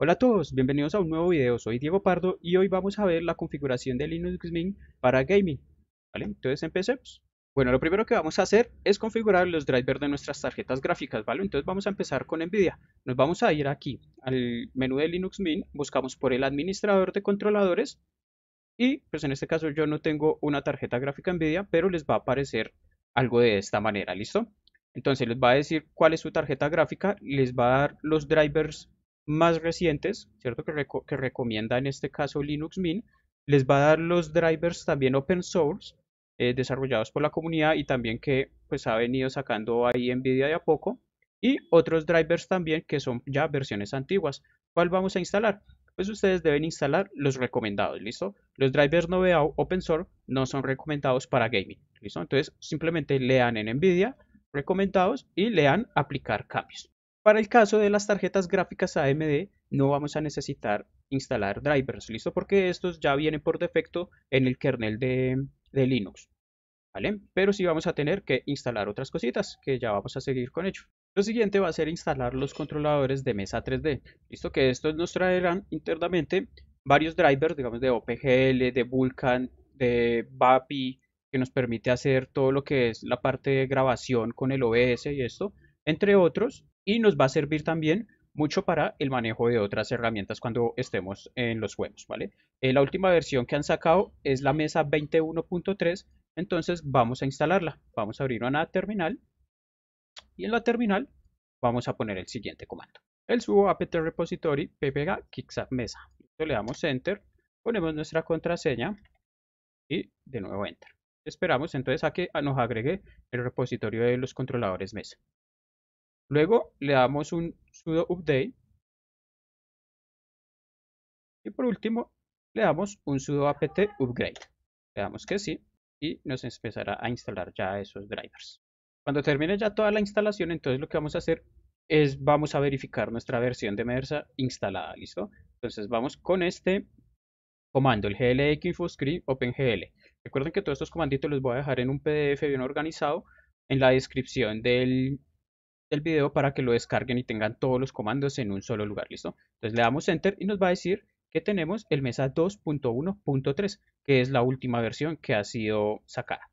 Hola a todos, bienvenidos a un nuevo video, soy Diego Pardo y hoy vamos a ver la configuración de Linux Mint para gaming, ¿vale? Entonces empecemos. Bueno, lo primero que vamos a hacer es configurar los drivers de nuestras tarjetas gráficas, ¿vale? Entonces vamos a empezar con NVIDIA. Nos vamos a ir aquí al menú de Linux Mint, buscamos por el administrador de controladores y pues en este caso yo no tengo una tarjeta gráfica NVIDIA, pero les va a aparecer algo de esta manera, ¿listo? Entonces les va a decir cuál es su tarjeta gráfica, les va a dar los drivers más recientes, ¿cierto? Que, recomienda en este caso Linux Mint, les va a dar los drivers también open source eh, desarrollados por la comunidad y también que pues ha venido sacando ahí Nvidia de a poco y otros drivers también que son ya versiones antiguas. ¿Cuál vamos a instalar? Pues ustedes deben instalar los recomendados, ¿listo? Los drivers no open source no son recomendados para gaming, ¿listo? Entonces simplemente lean en NVIDIA recomendados y lean aplicar cambios. Para el caso de las tarjetas gráficas AMD, no vamos a necesitar instalar drivers, ¿listo? Porque estos ya vienen por defecto en el kernel de, Linux, ¿vale? Pero sí vamos a tener que instalar otras cositas, que ya vamos a seguir con ello. Lo siguiente va a ser instalar los controladores de mesa 3D, ¿listo? Que estos nos traerán internamente varios drivers, digamos, de OPGL, de Vulkan, de VAPI, que nos permite hacer todo lo que es la parte de grabación con el OBS y esto, entre otros, y nos va a servir también mucho para el manejo de otras herramientas cuando estemos en los juegos, ¿vale? Eh, la última versión que han sacado es la mesa 21.3, entonces vamos a instalarla. Vamos a abrir una terminal y en la terminal vamos a poner el siguiente comando. El subo apt repository ppg kicksap mesa. le damos enter, ponemos nuestra contraseña y de nuevo enter. Esperamos entonces a que nos agregue el repositorio de los controladores mesa. Luego le damos un sudo update. Y por último le damos un sudo apt upgrade. Le damos que sí y nos empezará a instalar ya esos drivers. Cuando termine ya toda la instalación, entonces lo que vamos a hacer es vamos a verificar nuestra versión de Mersa instalada, ¿listo? Entonces vamos con este comando, el glx InfoScreen opengl. Recuerden que todos estos comanditos los voy a dejar en un PDF bien organizado en la descripción del, el video para que lo descarguen y tengan todos los comandos en un solo lugar, ¿listo? Entonces le damos Enter y nos va a decir que tenemos el Mesa 2.1.3, que es la última versión que ha sido sacada.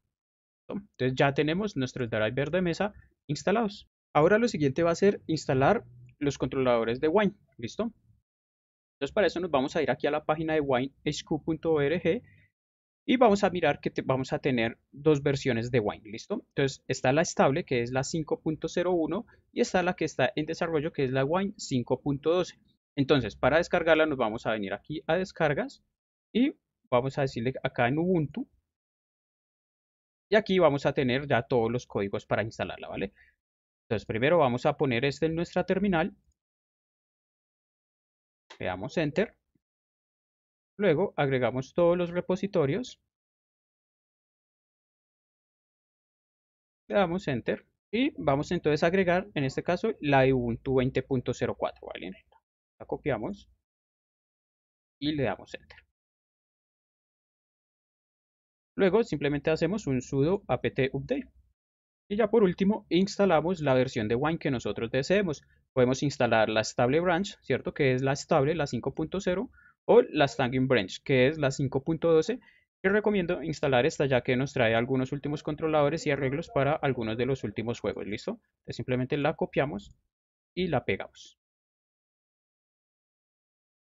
Entonces ya tenemos nuestros drivers de mesa instalados. Ahora lo siguiente va a ser instalar los controladores de Wine, ¿listo? Entonces para eso nos vamos a ir aquí a la página de winehq.org y vamos a mirar que vamos a tener dos versiones de Wine, ¿listo? Entonces está la estable, que es la 5.01, y está la que está en desarrollo, que es la Wine 5.12. Entonces, para descargarla nos vamos a venir aquí a descargas y vamos a decirle acá en Ubuntu. Y aquí vamos a tener ya todos los códigos para instalarla, ¿vale? Entonces primero vamos a poner este en nuestra terminal. Le damos Enter. Luego agregamos todos los repositorios. Le damos Enter y vamos entonces a agregar, en este caso, la Ubuntu 20.04, La copiamos y le damos Enter. Luego simplemente hacemos un sudo apt update. Y ya por último, instalamos la versión de Wine que nosotros deseemos. Podemos instalar la stable branch, ¿cierto? Que es la estable, la 5.0, o la Stacking Branch, que es la 5.12, que recomiendo instalar esta ya que nos trae algunos últimos controladores y arreglos para algunos de los últimos juegos, ¿listo? simplemente la copiamos y la pegamos.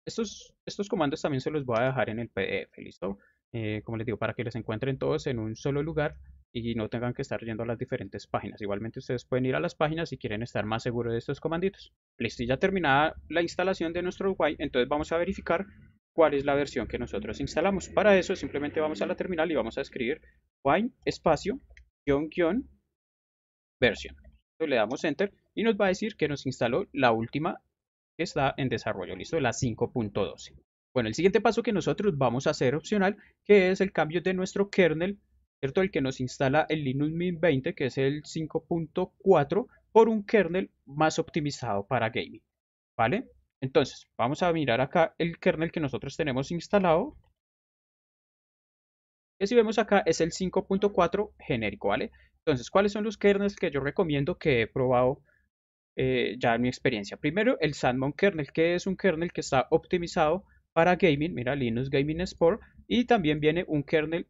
Estos, estos comandos también se los voy a dejar en el PDF, ¿listo? Eh, como les digo, para que los encuentren todos en un solo lugar y no tengan que estar yendo a las diferentes páginas. Igualmente ustedes pueden ir a las páginas si quieren estar más seguros de estos comanditos. Listo, ya terminada la instalación de nuestro UI, entonces vamos a verificar cuál es la versión que nosotros instalamos. Para eso simplemente vamos a la terminal y vamos a escribir wine espacio guión guión versión. le damos enter y nos va a decir que nos instaló la última que está en desarrollo, listo, la 5.12. Bueno, el siguiente paso que nosotros vamos a hacer opcional, que es el cambio de nuestro kernel, ¿cierto? El que nos instala el Linux Mint 20, que es el 5.4, por un kernel más optimizado para gaming, ¿vale? Entonces, vamos a mirar acá el kernel que nosotros tenemos instalado. Y si vemos acá es el 5.4 genérico, ¿vale? Entonces, ¿cuáles son los kernels que yo recomiendo que he probado eh, ya en mi experiencia? Primero, el Sandmon kernel, que es un kernel que está optimizado para gaming, mira, Linux Gaming Sport, y también viene un kernel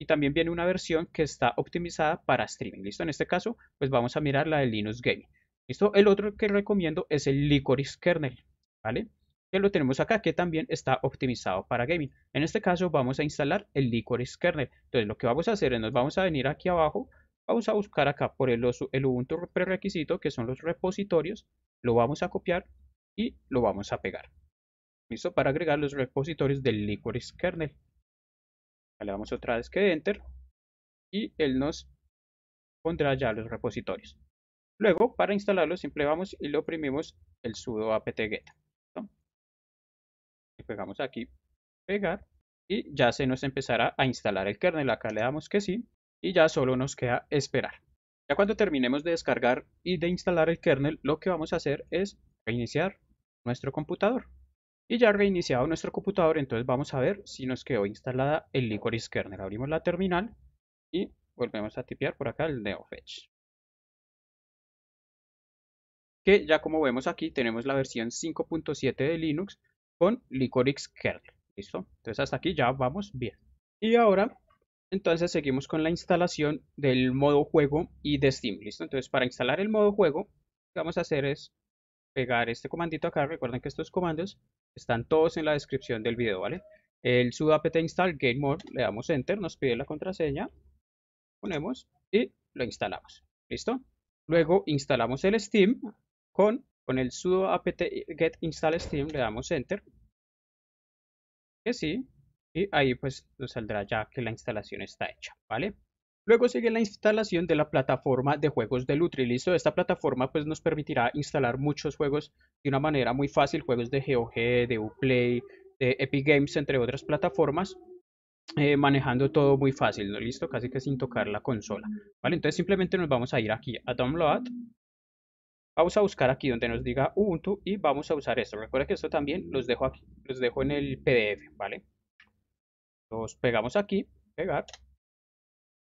y también viene una versión que está optimizada para streaming, ¿listo? En este caso, pues vamos a mirar la de Linux Gaming, ¿listo? El otro que recomiendo es el Licorice kernel, ¿vale? Que lo tenemos acá, que también está optimizado para gaming. En este caso vamos a instalar el Licorice Kernel. Entonces lo que vamos a hacer es nos vamos a venir aquí abajo, vamos a buscar acá por el, el Ubuntu prerequisito, que son los repositorios, lo vamos a copiar y lo vamos a pegar. ¿Listo? Para agregar los repositorios del Licorice Kernel. Le damos otra vez que Enter y él nos pondrá ya los repositorios. Luego, para instalarlo, simplemente vamos y le oprimimos el sudo apt-get pegamos aquí pegar y ya se nos empezará a instalar el kernel. Acá le damos que sí y ya solo nos queda esperar. Ya cuando terminemos de descargar y de instalar el kernel, lo que vamos a hacer es reiniciar nuestro computador. Y ya reiniciado nuestro computador, entonces vamos a ver si nos quedó instalada el Licorice kernel. Abrimos la terminal y volvemos a tipear por acá el NeoFetch. Que ya como vemos aquí tenemos la versión 5.7 de Linux, con Licorix Kernel. ¿Listo? Entonces hasta aquí ya vamos bien. Y ahora, entonces seguimos con la instalación del modo juego y de Steam. ¿Listo? Entonces para instalar el modo juego, lo que vamos a hacer es pegar este comandito acá. Recuerden que estos comandos están todos en la descripción del video, ¿vale? El sudo install game mode, le damos enter, nos pide la contraseña, ponemos y lo instalamos. ¿Listo? Luego instalamos el Steam con con el sudo apt get install steam le damos enter. Que sí. Y ahí pues nos saldrá ya que la instalación está hecha, ¿vale? Luego sigue la instalación de la plataforma de juegos de Lutri, ¿listo? Esta plataforma pues nos permitirá instalar muchos juegos de una manera muy fácil, juegos de GOG, de Uplay, de Epic Games, entre otras plataformas, eh, manejando todo muy fácil, ¿no? ¿Listo? Casi que sin tocar la consola, ¿vale? Entonces simplemente nos vamos a ir aquí a Download, Vamos a buscar aquí donde nos diga Ubuntu y vamos a usar esto. Recuerda que esto también los dejo aquí, los dejo en el PDF, ¿vale? Los pegamos aquí, pegar,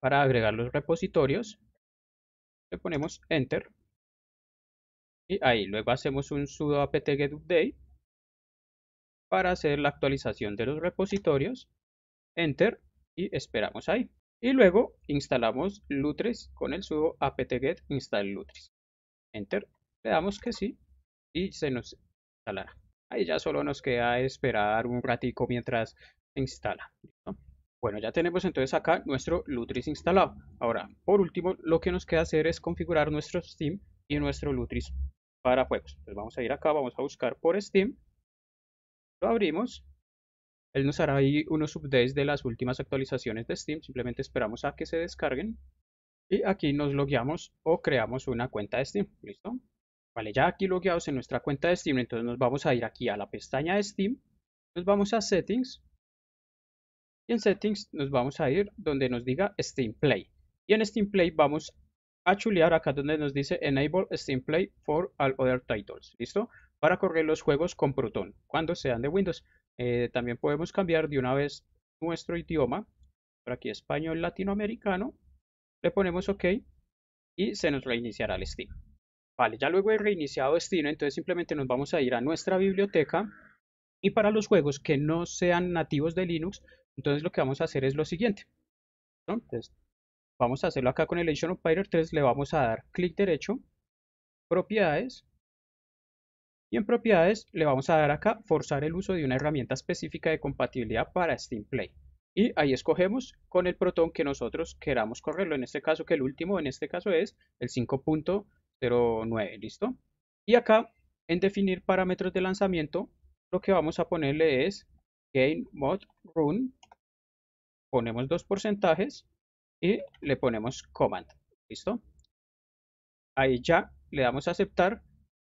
para agregar los repositorios. Le ponemos Enter. Y ahí, luego hacemos un sudo apt get update para hacer la actualización de los repositorios. Enter y esperamos ahí. Y luego instalamos Lutris con el sudo apt-get install Lutris. Enter le damos que sí y se nos instalará. Ahí ya solo nos queda esperar un ratico mientras se instala. Bueno, ya tenemos entonces acá nuestro Lutris instalado. Ahora, por último, lo que nos queda hacer es configurar nuestro Steam y nuestro Lutris para juegos. Entonces vamos a ir acá, vamos a buscar por Steam. Lo abrimos. Él nos hará ahí unos updates de las últimas actualizaciones de Steam. Simplemente esperamos a que se descarguen. Y aquí nos logueamos o creamos una cuenta de Steam. ¿Listo? Vale, ya aquí logueados en nuestra cuenta de Steam, entonces nos vamos a ir aquí a la pestaña de Steam, nos vamos a Settings, y en Settings nos vamos a ir donde nos diga Steam Play. Y en Steam Play vamos a chulear acá donde nos dice Enable Steam Play for all other titles, ¿listo? Para correr los juegos con Proton, cuando sean de Windows. Eh, también podemos cambiar de una vez nuestro idioma, por aquí español latinoamericano, le ponemos OK y se nos reiniciará el Steam. Vale, ya luego he reiniciado Destino, entonces simplemente nos vamos a ir a nuestra biblioteca y para los juegos que no sean nativos de Linux, entonces lo que vamos a hacer es lo siguiente. Entonces, vamos a hacerlo acá con el Edition Operator 3, le vamos a dar clic derecho, propiedades, y en propiedades le vamos a dar acá forzar el uso de una herramienta específica de compatibilidad para Steam Play. Y ahí escogemos con el protón que nosotros queramos correrlo, en este caso que el último, en este caso es el 5. 09, ¿listo? Y acá, en definir parámetros de lanzamiento, lo que vamos a ponerle es gain mod run, ponemos dos porcentajes y le ponemos command, ¿listo? Ahí ya le damos a aceptar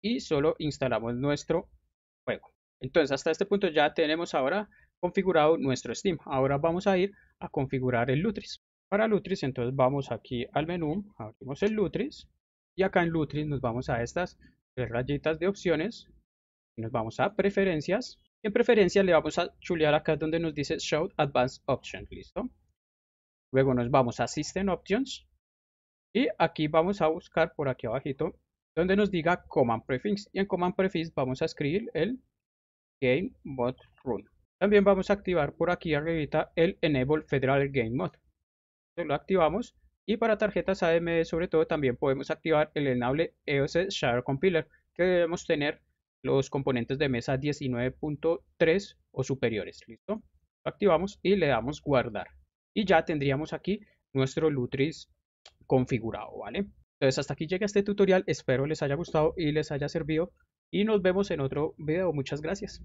y solo instalamos nuestro juego. Entonces hasta este punto ya tenemos ahora configurado nuestro Steam. Ahora vamos a ir a configurar el Lutris. Para Lutris entonces vamos aquí al menú, abrimos el Lutris y acá en Lutris nos vamos a estas tres rayitas de opciones. Y Nos vamos a preferencias. En preferencias le vamos a chulear acá donde nos dice Show Advanced Options. ¿Listo? Luego nos vamos a System Options. Y aquí vamos a buscar por aquí abajito donde nos diga Command Prefix. Y en Command Prefix vamos a escribir el Game Mode Run. También vamos a activar por aquí arriba el Enable Federal Game Mode. Lo activamos y para tarjetas AMD sobre todo también podemos activar el enable EOS Shader Compiler que debemos tener los componentes de mesa 19.3 o superiores. ¿Listo? Activamos y le damos guardar. Y ya tendríamos aquí nuestro Lutris configurado, ¿vale? Entonces hasta aquí llega este tutorial, espero les haya gustado y les haya servido y nos vemos en otro video. Muchas gracias.